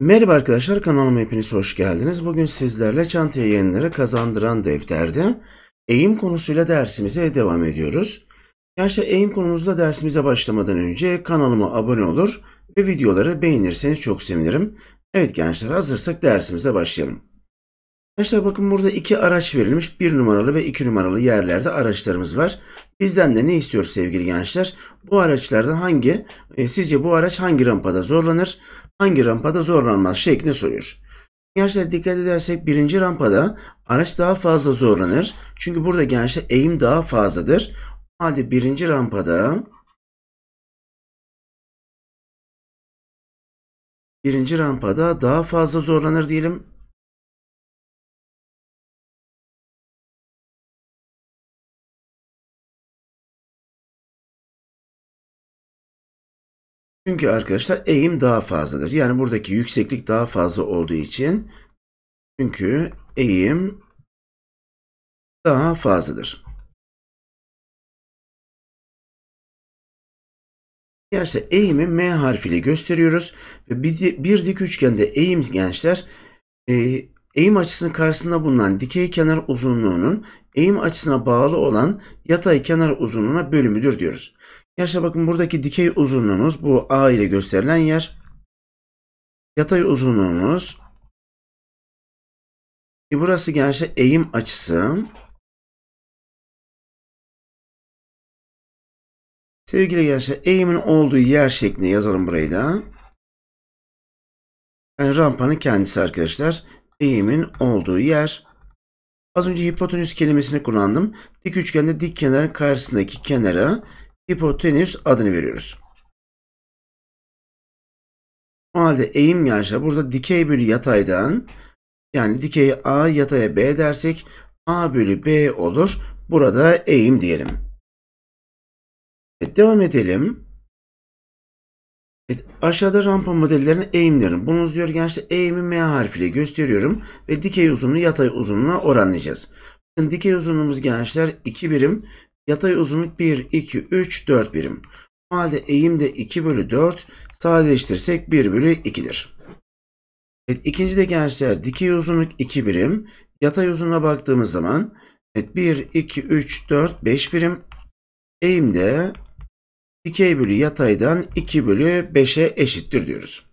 Merhaba arkadaşlar kanalıma hepiniz hoş geldiniz. Bugün sizlerle çantaya yayınları kazandıran defterde eğim konusuyla dersimize devam ediyoruz. Gençler eğim konumuzda dersimize başlamadan önce kanalıma abone olur ve videoları beğenirseniz çok sevinirim. Evet gençler hazırsak dersimize başlayalım. Arkadaşlar bakın burada iki araç verilmiş. Bir numaralı ve iki numaralı yerlerde araçlarımız var. Bizden de ne istiyor sevgili gençler? Bu araçlardan hangi, e, sizce bu araç hangi rampada zorlanır, hangi rampada zorlanmaz şeklinde soruyor. Gençler dikkat edersek birinci rampada araç daha fazla zorlanır. Çünkü burada gençler eğim daha fazladır. O halde birinci rampada birinci rampada daha fazla zorlanır diyelim. Çünkü arkadaşlar eğim daha fazladır. Yani buradaki yükseklik daha fazla olduğu için çünkü eğim daha fazladır. Gençler eğimi M harfiyle gösteriyoruz. ve bir, dik üçgende eğim gençler e, eğim açısının karşısında bulunan dikey kenar uzunluğunun eğim açısına bağlı olan yatay kenar uzunluğuna bölümüdür diyoruz. Arkadaşlar bakın buradaki dikey uzunluğumuz bu A ile gösterilen yer. Yatay uzunluğumuz e burası gençler eğim açısı. Sevgili gençler eğimin olduğu yer şeklinde yazalım burayı da. Yani rampanın kendisi arkadaşlar. Eğimin olduğu yer. Az önce hipotenüs kelimesini kullandım. Dik üçgende dik kenarın karşısındaki kenara hipotenüs adını veriyoruz. O halde eğim gençler burada dikey bölü yataydan yani dikey A yataya B dersek A bölü B olur. Burada eğim diyelim. Evet, devam edelim. Evet, aşağıda rampa modellerinin eğimlerin. Bunu diyor gençler eğimi M harfiyle gösteriyorum ve dikey uzunluğu yatay uzunluğuna oranlayacağız. Bakın dikey uzunluğumuz gençler 2 birim Yatay uzunluk 1, 2, 3, 4 birim. O halde eğim de 2 bölü 4. Sadeleştirsek 1 bölü 2'dir. Evet, ikinci de gençler dikey uzunluk 2 birim. Yatay uzunluğa baktığımız zaman evet, 1, 2, 3, 4, 5 birim. Eğim de dikey bölü yataydan 2 bölü 5'e eşittir diyoruz.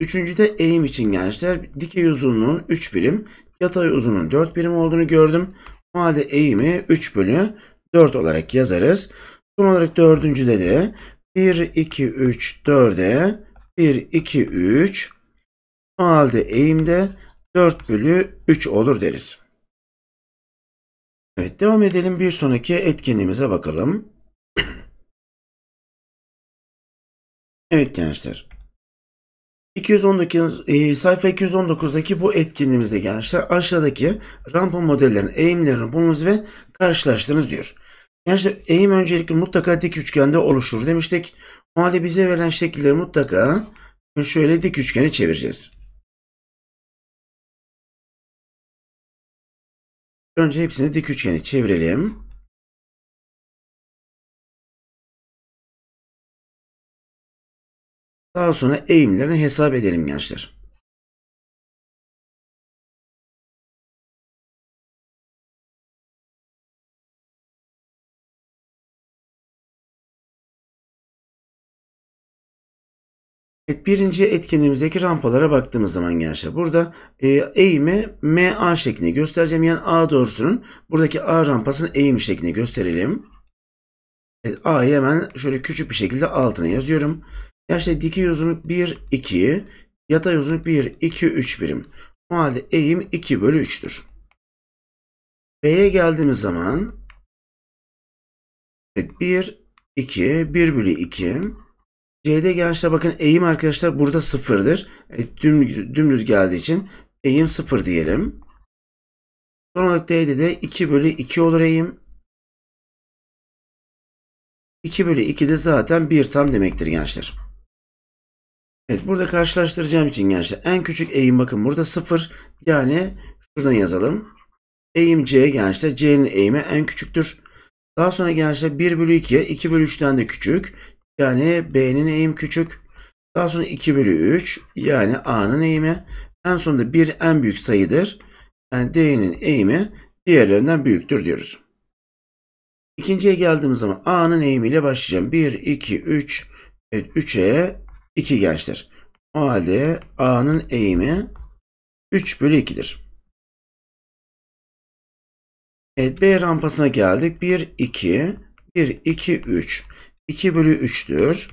Üçüncü de eğim için gençler dikey uzunluğun 3 birim, yatay uzunluğun 4 birim olduğunu gördüm. Made eğimi 3 bölü 4 olarak yazarız. Son olarak dördüncü dedi. 1, 2, 3, 4'e 1, 2, 3 o eğimde 4 bölü 3 olur deriz. Evet devam edelim bir sonraki etkinliğimize bakalım. evet gençler 219 e, sayfa 219'daki bu etkinliğimizde gençler aşağıdaki rampa modellerin eğimlerini bulunuz ve karşılaştınız diyor. Gençler eğim öncelikle mutlaka dik üçgende oluşur demiştik. O halde bize verilen şekilleri mutlaka şöyle dik üçgene çevireceğiz. Önce hepsini dik üçgene çevirelim. Daha sonra eğimlerini hesap edelim gençler. Evet, birinci etkinliğimizdeki rampalara baktığımız zaman gençler burada e, eğimi MA şeklinde göstereceğim. Yani A doğrusunun buradaki A rampasının eğimi şeklinde gösterelim. Evet, A'yı hemen şöyle küçük bir şekilde altına yazıyorum. Gerçi dikey uzunluk 1, 2. Yatay uzunluk 1, 2, 3 birim. O halde eğim 2 bölü 3'tür. B'ye geldiğimiz zaman 1, 2, 1 bölü 2. C'de gençler bakın eğim arkadaşlar burada sıfırdır. E, düm, dümdüz geldiği için eğim sıfır diyelim. Son olarak D'de de 2 bölü 2 olur eğim. 2 bölü 2 de zaten 1 tam demektir gençler. Evet burada karşılaştıracağım için gençler en küçük eğim bakın burada 0 yani şuradan yazalım. Eğim C gençler C'nin eğimi en küçüktür. Daha sonra gençler 1 bölü 2 2 bölü 3'ten de küçük yani B'nin eğim küçük. Daha sonra 2 bölü 3 yani A'nın eğimi. En sonunda 1 en büyük sayıdır. Yani D'nin eğimi diğerlerinden büyüktür diyoruz. İkinciye geldiğimiz zaman A'nın eğimiyle başlayacağım. 1, 2, 3, evet 3'e 2 gençler. O halde A'nın eğimi 3 bölü 2'dir. Evet B rampasına geldik. 1, 2, 1, 2, 3. 2 bölü 3'tür.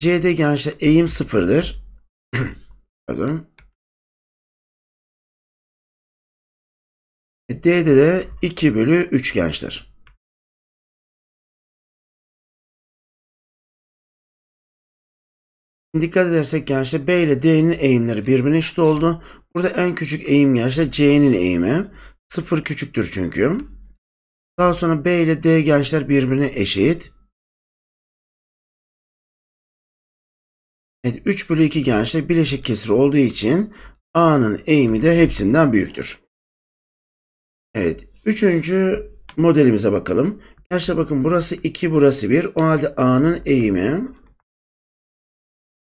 C'de gençler eğim 0'dır. Pardon. D'de de 2 bölü 3 gençler. Dikkat edersek gençler B ile D'nin eğimleri birbirine eşit oldu. Burada en küçük eğim gençler C'nin eğimi. sıfır küçüktür çünkü. Daha sonra B ile D gençler birbirine eşit. Evet 3 bölü 2 gençler bileşik kesir olduğu için A'nın eğimi de hepsinden büyüktür. Evet. Üçüncü modelimize bakalım. Gençler bakın burası 2 burası 1. O halde A'nın eğimi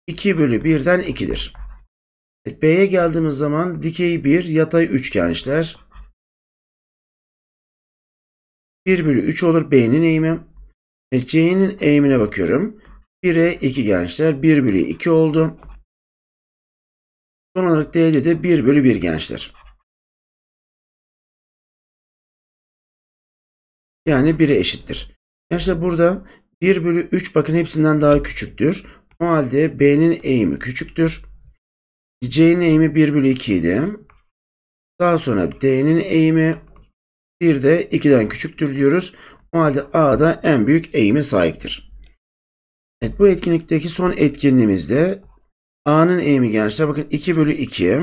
2 bölü 1'den 2'dir. B'ye geldiğimiz zaman dikey bir yatay üçgen gençler, 1 bölü 3 olur B'nin eğimi. C'nin eğimine bakıyorum. 1'e 2 gençler. 1 bölü 2 oldu. Son olarak D'de de 1 bölü 1 gençler. Yani 1'e eşittir. Gençler burada 1 bölü 3 bakın hepsinden daha küçüktür. O halde B'nin eğimi küçüktür. C'nin eğimi 1 bölü 2 idi. Daha sonra D'nin eğimi 1 de 2'den küçüktür diyoruz. O halde A da en büyük eğime sahiptir. Evet bu etkinlikteki son etkinliğimizde A'nın eğimi gençler bakın 2 bölü 2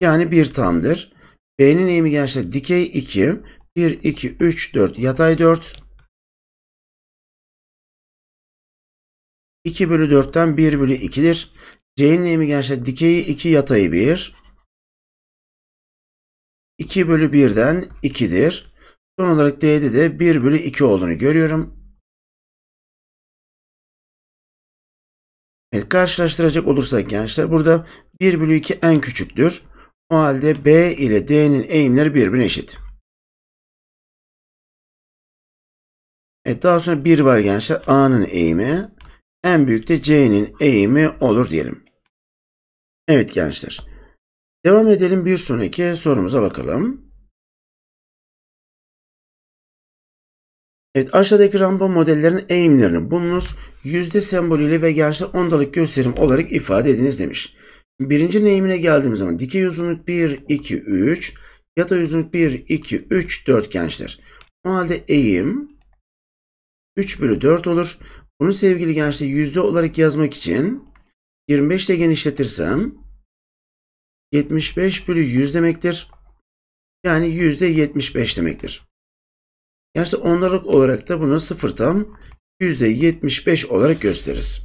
yani 1 tamdır. B'nin eğimi gençler dikey 2 1 2 3 4 yatay 4 2 bölü 4'ten 1 bölü 2'dir. C'nin eğimi gençler dikeyi 2 yatayı 1. 2 bölü 1'den 2'dir. Son olarak D'de de 1 bölü 2 olduğunu görüyorum. Evet, karşılaştıracak olursak gençler burada 1 bölü 2 en küçüktür. O halde B ile D'nin eğimleri birbirine eşit. Evet, daha sonra 1 var gençler A'nın eğimi. En büyük de C'nin eğimi olur diyelim. Evet gençler. Devam edelim bir sonraki sorumuza bakalım. Evet aşağıdaki rambam modellerin eğimlerini bulunuz. Yüzde sembolüyle ve gerçi ondalık gösterim olarak ifade ediniz demiş. Birinci eğimine geldiğimiz zaman dikey uzunluk 1, 2, 3. Yatay uzunluk 1, 2, 3, 4 gençler. O halde eğim 3 bölü 4 olur. Bunu sevgili gençler yüzde olarak yazmak için 25 ile genişletirsem 75 bölü 100 demektir. Yani yüzde 75 demektir. Gerçi onlarlık olarak da bunu sıfır tam yüzde 75 olarak gösteririz.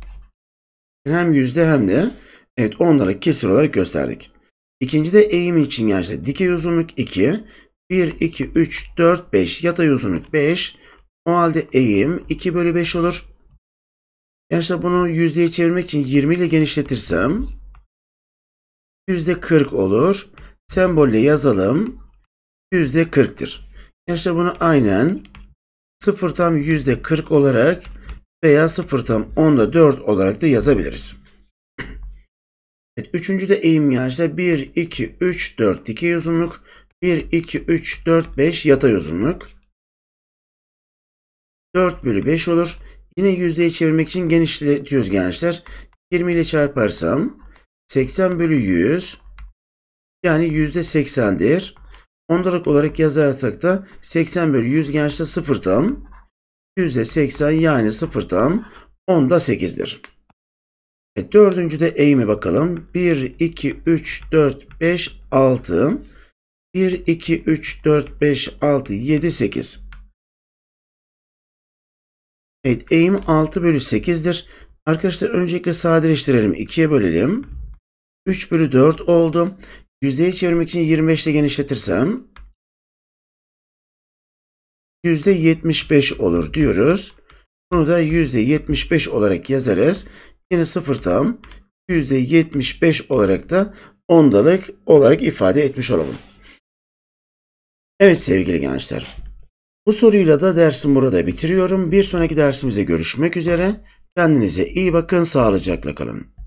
Hem yüzde hem de evet onlara kesir olarak gösterdik. İkinci de eğim için gençler dikey uzunluk 2, 1, 2, 3, 4, 5 yatay uzunluk 5. O halde eğim 2 bölü 5 olur. Yani işte bunu yüzdeye çevirmek için 20 ile genişletirsem yüzde 40 olur. Sembolle yazalım. Yüzde 40'tır. Yani işte bunu aynen 0 tam yüzde 40 olarak veya 0 tam 10'da 4 olarak da yazabiliriz. Evet, üçüncü de eğim yağışta 1, 2, 3, 4 dikey uzunluk. 1, 2, 3, 4, 5 yatay uzunluk. 4 bölü 5 olur. Yine yüzdeye çevirmek için genişletiyoruz gençler. 20 ile çarparsam 80 bölü 100 yani yüzde %80'dir. Ondalık olarak yazarsak da 80 bölü 100 gençte 0 tam. %80 yani 0 tam. Onda 8'dir. Evet, dördüncü de eğimi bakalım. 1, 2, 3, 4, 5, 6. 1, 2, 3, 4, 5, 6, 7, 8. Evet eğim 6 bölü 8'dir. Arkadaşlar öncelikle sadeleştirelim. 2'ye bölelim. 3 bölü 4 oldu. Yüzdeye çevirmek için 25 ile genişletirsem %75 olur diyoruz. Bunu da %75 olarak yazarız. Yine sıfır tam %75 olarak da ondalık olarak ifade etmiş olalım. Evet sevgili gençler bu soruyla da dersim burada bitiriyorum. Bir sonraki dersimize görüşmek üzere. Kendinize iyi bakın, sağlıcakla kalın.